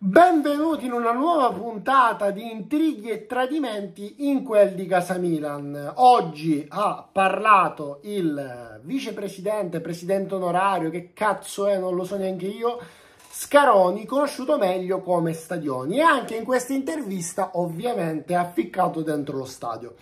Benvenuti in una nuova puntata di intrighi e tradimenti in quel di Casa Milan. Oggi ha parlato il vicepresidente, presidente onorario, che cazzo è, non lo so neanche io, Scaroni, conosciuto meglio come Stadioni. E anche in questa intervista ovviamente ha ficcato dentro lo stadio.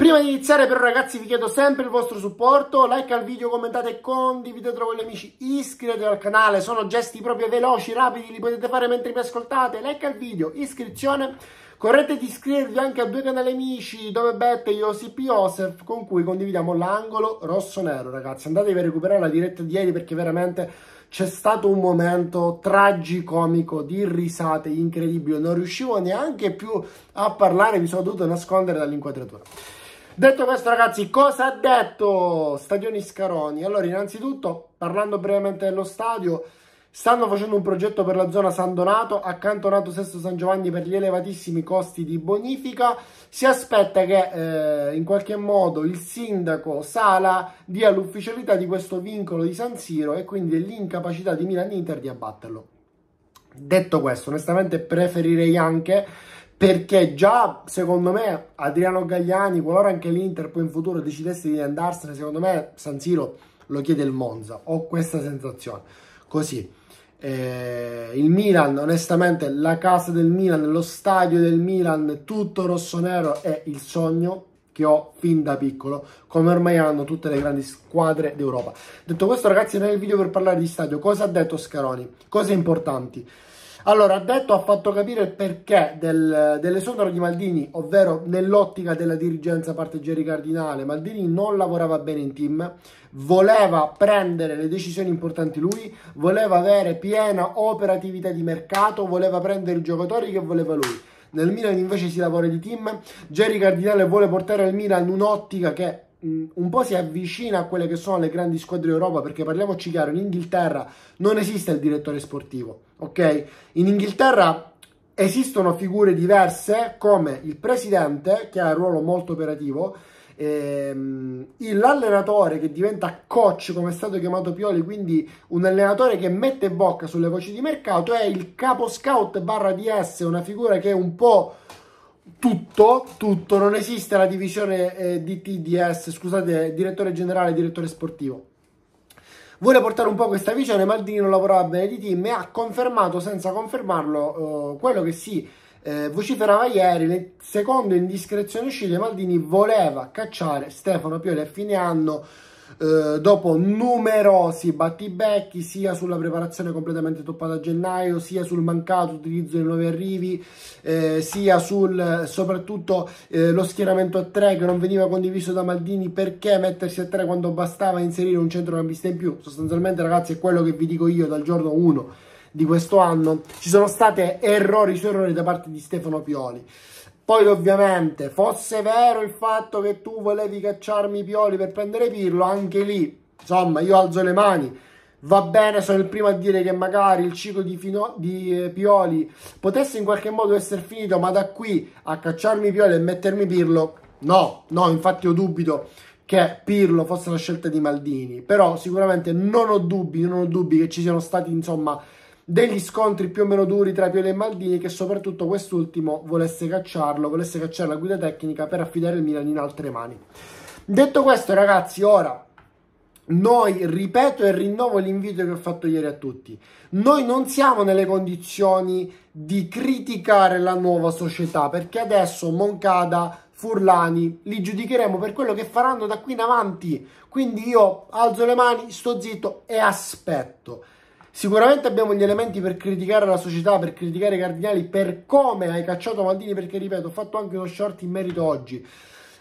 Prima di iniziare però ragazzi vi chiedo sempre il vostro supporto, like al video, commentate, e condividetelo con gli amici, iscrivetevi al canale, sono gesti proprio veloci, rapidi, li potete fare mentre mi ascoltate, like al video, iscrizione, correte di iscrivervi anche a due canali amici dove Bette e Josip Josef con cui condividiamo l'angolo rosso-nero ragazzi, andatevi a recuperare la diretta di ieri perché veramente c'è stato un momento tragicomico di risate incredibile, non riuscivo neanche più a parlare, mi sono dovuto nascondere dall'inquadratura. Detto questo ragazzi, cosa ha detto Stadioni Scaroni? Allora, innanzitutto, parlando brevemente dello stadio, stanno facendo un progetto per la zona San Donato, accantonato Sesto San Giovanni per gli elevatissimi costi di bonifica. Si aspetta che eh, in qualche modo il sindaco Sala dia l'ufficialità di questo vincolo di San Siro e quindi dell'incapacità di Milan Inter di abbatterlo. Detto questo, onestamente preferirei anche perché già secondo me Adriano Gagliani, qualora anche l'Inter poi in futuro decidesse di andarsene, secondo me San Siro lo chiede il Monza, ho questa sensazione. Così, eh, il Milan, onestamente, la casa del Milan, lo stadio del Milan, tutto rosso-nero, è il sogno che ho fin da piccolo, come ormai hanno tutte le grandi squadre d'Europa. Detto questo ragazzi, non è il video per parlare di stadio, cosa ha detto Scaroni? Cose importanti. Allora, ha detto ha fatto capire il perché del, dell'esonero di Maldini, ovvero nell'ottica della dirigenza parte Geri cardinale. Maldini non lavorava bene in team, voleva prendere le decisioni importanti lui, voleva avere piena operatività di mercato, voleva prendere i giocatori che voleva lui. Nel Milan invece si lavora di team. Jerry Cardinale vuole portare il Milan in un'ottica che un po' si avvicina a quelle che sono le grandi squadre d'Europa perché parliamoci chiaro, in Inghilterra non esiste il direttore sportivo, ok? In Inghilterra esistono figure diverse come il presidente che ha un ruolo molto operativo, ehm, l'allenatore che diventa coach come è stato chiamato Pioli, quindi un allenatore che mette bocca sulle voci di mercato, è il capo scout barra DS, una figura che è un po' tutto, tutto, non esiste la divisione eh, di TDS, scusate, direttore generale, direttore sportivo. Vuole portare un po' questa visione, Maldini non lavorava bene di team e ha confermato senza confermarlo eh, quello che si eh, vociferava ieri, le, secondo indiscrezioni uscite Maldini voleva cacciare Stefano Pioli a fine anno eh, dopo numerosi battibecchi sia sulla preparazione completamente toppata a gennaio, sia sul mancato utilizzo dei nuovi arrivi, eh, sia sul soprattutto eh, lo schieramento a tre che non veniva condiviso da Maldini perché mettersi a tre quando bastava inserire un centrocampista in più. Sostanzialmente ragazzi è quello che vi dico io dal giorno 1 di questo anno. Ci sono stati errori su errori da parte di Stefano Pioli. Poi ovviamente fosse vero il fatto che tu volevi cacciarmi i Pioli per prendere Pirlo, anche lì, insomma, io alzo le mani. Va bene, sono il primo a dire che magari il ciclo di, fino, di eh, Pioli potesse in qualche modo essere finito, ma da qui a cacciarmi Pioli e mettermi Pirlo, no, no, infatti io dubito che Pirlo fosse una scelta di Maldini, però sicuramente non ho dubbi, non ho dubbi che ci siano stati, insomma, degli scontri più o meno duri tra Pioli e Maldini che soprattutto quest'ultimo volesse cacciarlo, volesse cacciare la guida tecnica per affidare il Milan in altre mani. Detto questo ragazzi, ora noi, ripeto e rinnovo l'invito che ho fatto ieri a tutti, noi non siamo nelle condizioni di criticare la nuova società perché adesso Moncada, Furlani li giudicheremo per quello che faranno da qui in avanti. Quindi io alzo le mani, sto zitto e aspetto. Sicuramente abbiamo gli elementi per criticare la società, per criticare i Cardinali, per come hai cacciato Maldini, perché ripeto, ho fatto anche uno short in merito oggi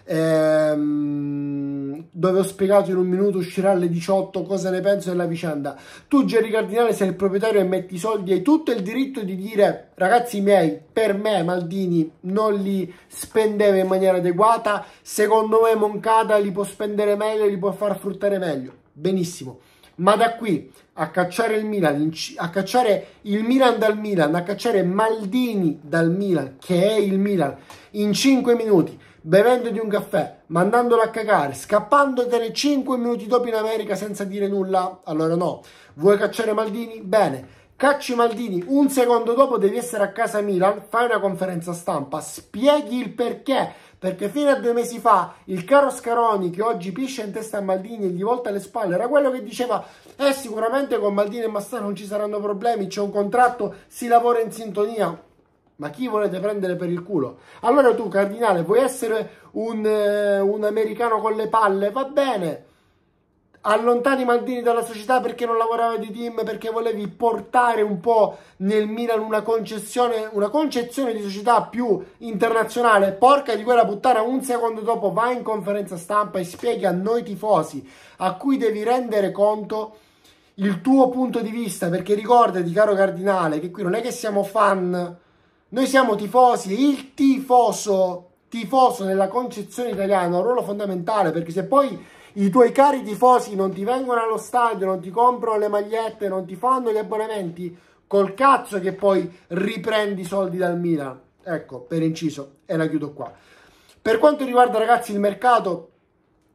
ehm, dove ho spiegato in un minuto uscirà alle 18 cosa ne penso della vicenda tu Gerry Cardinale sei il proprietario e metti i soldi hai tutto il diritto di dire ragazzi miei per me Maldini non li spendeva in maniera adeguata secondo me Moncada li può spendere meglio li può far fruttare meglio benissimo ma da qui a cacciare il Milan, a cacciare il Milan dal Milan, a cacciare Maldini dal Milan, che è il Milan, in 5 minuti, bevendoti un caffè, mandandolo a cagare, scappandotene 5 minuti dopo in America senza dire nulla, allora no. Vuoi cacciare Maldini? Bene. Cacci Maldini, un secondo dopo devi essere a casa Milan, fai una conferenza stampa, spieghi il perché perché fino a due mesi fa il caro Scaroni, che oggi piscia in testa a Maldini e gli volta le spalle, era quello che diceva eh sicuramente con Maldini e Massaro non ci saranno problemi, c'è un contratto, si lavora in sintonia. Ma chi volete prendere per il culo? Allora tu, Cardinale, vuoi essere un, eh, un americano con le palle? Va bene, allontani Maldini dalla società perché non lavorava di team, perché volevi portare un po' nel Milan una concezione, una concezione di società più internazionale. Porca di quella puttana, un secondo dopo vai in conferenza stampa e spieghi a noi tifosi, a cui devi rendere conto il tuo punto di vista, perché ricordati, caro Cardinale, che qui non è che siamo fan, noi siamo tifosi, il tifoso, tifoso nella concezione italiana ha un ruolo fondamentale, perché se poi i tuoi cari tifosi non ti vengono allo stadio, non ti comprano le magliette, non ti fanno gli abbonamenti, col cazzo che poi riprendi i soldi dal Milan. Ecco, per inciso, e la chiudo qua. Per quanto riguarda ragazzi il mercato,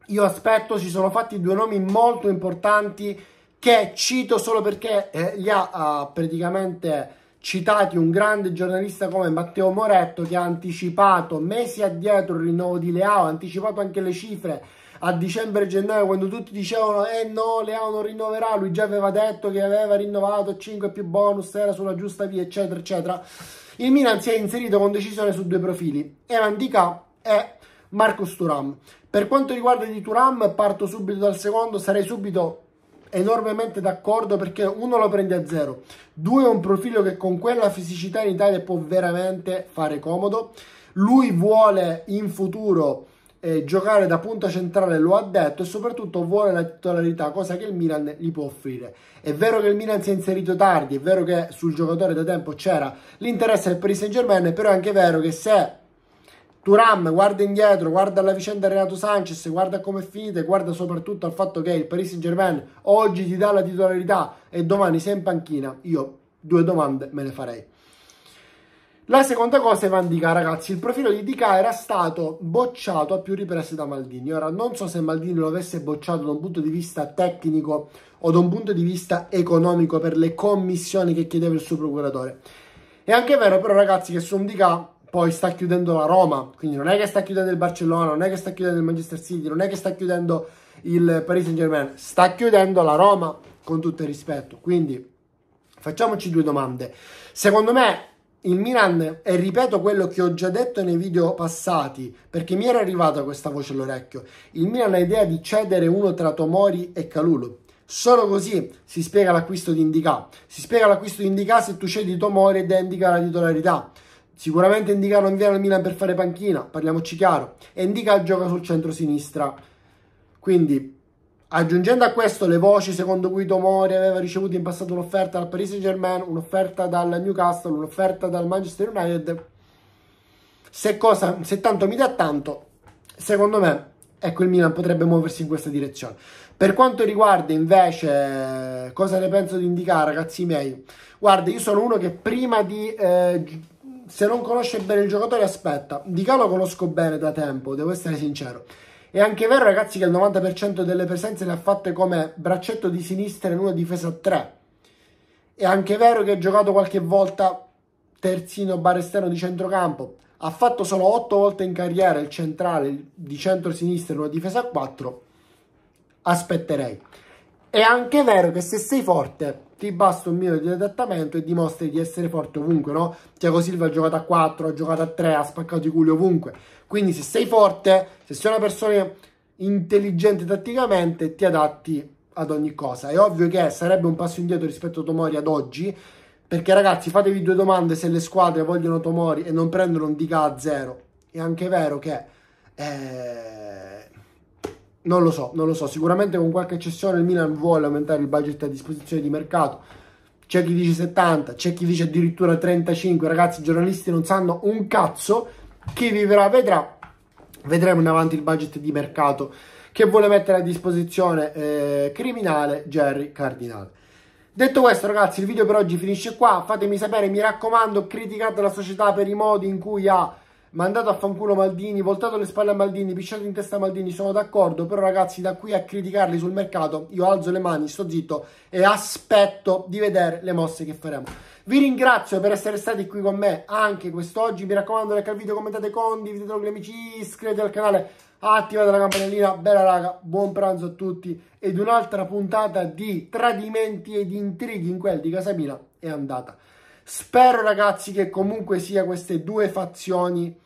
io aspetto, si sono fatti due nomi molto importanti che cito solo perché eh, li ha uh, praticamente citati un grande giornalista come Matteo Moretto che ha anticipato mesi addietro il rinnovo di Leao, ha anticipato anche le cifre a dicembre gennaio quando tutti dicevano eh no Leao non rinnoverà lui già aveva detto che aveva rinnovato 5 più bonus era sulla giusta via eccetera eccetera il Milan si è inserito con decisione su due profili Evan Dica e Marcus Turam per quanto riguarda di Turam parto subito dal secondo sarei subito enormemente d'accordo perché uno lo prende a zero due è un profilo che con quella fisicità in Italia può veramente fare comodo lui vuole in futuro eh, giocare da punta centrale lo ha detto e soprattutto vuole la titolarità, cosa che il Milan gli può offrire. È vero che il Milan si è inserito tardi, è vero che sul giocatore da tempo c'era l'interesse del Paris Saint Germain, però è anche vero che se Turam guarda indietro, guarda la vicenda Renato Sanchez, guarda come è finita e guarda soprattutto al fatto che il Paris Saint Germain oggi ti dà la titolarità e domani sei in panchina, io due domande me le farei. La seconda cosa è Van Dica, ragazzi, il profilo di Dica era stato bocciato a più riprese da Maldini. Ora non so se Maldini lo avesse bocciato da un punto di vista tecnico o da un punto di vista economico per le commissioni che chiedeva il suo procuratore. È anche vero però ragazzi che su un Dica poi sta chiudendo la Roma, quindi non è che sta chiudendo il Barcellona, non è che sta chiudendo il Manchester City, non è che sta chiudendo il Paris Saint Germain, sta chiudendo la Roma con tutto il rispetto. Quindi facciamoci due domande. Secondo me il Milan, e ripeto quello che ho già detto nei video passati, perché mi era arrivata questa voce all'orecchio, il Milan ha idea di cedere uno tra Tomori e Calulu. Solo così si spiega l'acquisto di Indica. Si spiega l'acquisto di Indica se tu cedi Tomori ed Indica la titolarità. Sicuramente Indica non viene al Milan per fare panchina, parliamoci chiaro. E Indica gioca sul centro-sinistra. Quindi Aggiungendo a questo le voci secondo cui Tomori aveva ricevuto in passato un'offerta dal Paris Saint Germain, un'offerta dal Newcastle, un'offerta dal Manchester United, se, cosa, se tanto mi dà tanto, secondo me ecco il Milan potrebbe muoversi in questa direzione. Per quanto riguarda invece cosa ne penso di indicare, ragazzi miei, guarda, io sono uno che prima di eh, se non conosce bene il giocatore aspetta. Di lo conosco bene da tempo, devo essere sincero. È anche vero, ragazzi, che il 90% delle presenze le ha fatte come braccetto di sinistra in una difesa a 3. È anche vero che ha giocato qualche volta terzino baresteno di centrocampo. Ha fatto solo 8 volte in carriera il centrale di centro-sinistra in una difesa a 4. Aspetterei. È anche vero che se sei forte ti basta un minuto di adattamento e dimostri di essere forte ovunque, no? Thiago Silva ha giocato a 4, ha giocato a 3, ha spaccato i culi ovunque. Quindi se sei forte, se sei una persona intelligente tatticamente, ti adatti ad ogni cosa. È ovvio che sarebbe un passo indietro rispetto a Tomori ad oggi, perché ragazzi fatevi due domande se le squadre vogliono Tomori e non prendono un DK a 0. È anche vero che... Eh non lo so, non lo so. Sicuramente con qualche eccezione il Milan vuole aumentare il budget a disposizione di mercato. C'è chi dice 70, c'è chi dice addirittura 35. Ragazzi, i giornalisti non sanno un cazzo. Chi vivrà vedrà. Vedremo in avanti il budget di mercato che vuole mettere a disposizione eh, criminale Jerry Cardinale. Detto questo ragazzi, il video per oggi finisce qua. Fatemi sapere, mi raccomando, criticate la società per i modi in cui ha mandato a fanculo Maldini, voltato le spalle a Maldini, pisciato in testa a Maldini, sono d'accordo, però ragazzi da qui a criticarli sul mercato io alzo le mani, sto zitto e aspetto di vedere le mosse che faremo. Vi ringrazio per essere stati qui con me anche quest'oggi, mi raccomando like al video, commentate, condividetelo con gli amici, iscrivetevi al canale, attivate la campanellina, bella raga, buon pranzo a tutti ed un'altra puntata di tradimenti ed intrighi in quel di Casabina è andata. Spero ragazzi che comunque sia queste due fazioni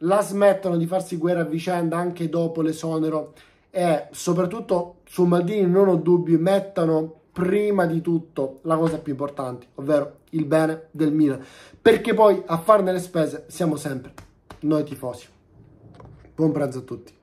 la smettono di farsi guerra a vicenda anche dopo l'esonero e soprattutto su Maldini non ho dubbi, mettano prima di tutto la cosa più importante, ovvero il bene del Milan, perché poi a farne le spese siamo sempre noi tifosi. Buon pranzo a tutti.